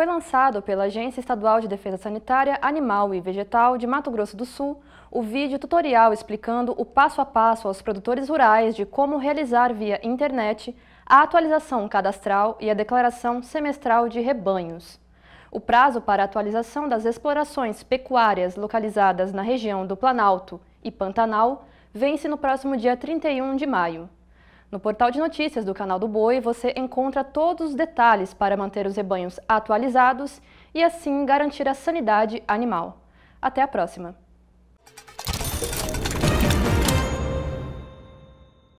foi lançado pela Agência Estadual de Defesa Sanitária Animal e Vegetal de Mato Grosso do Sul o vídeo tutorial explicando o passo a passo aos produtores rurais de como realizar via internet a atualização cadastral e a declaração semestral de rebanhos. O prazo para a atualização das explorações pecuárias localizadas na região do Planalto e Pantanal vence no próximo dia 31 de maio. No portal de notícias do canal do Boi você encontra todos os detalhes para manter os rebanhos atualizados e assim garantir a sanidade animal. Até a próxima!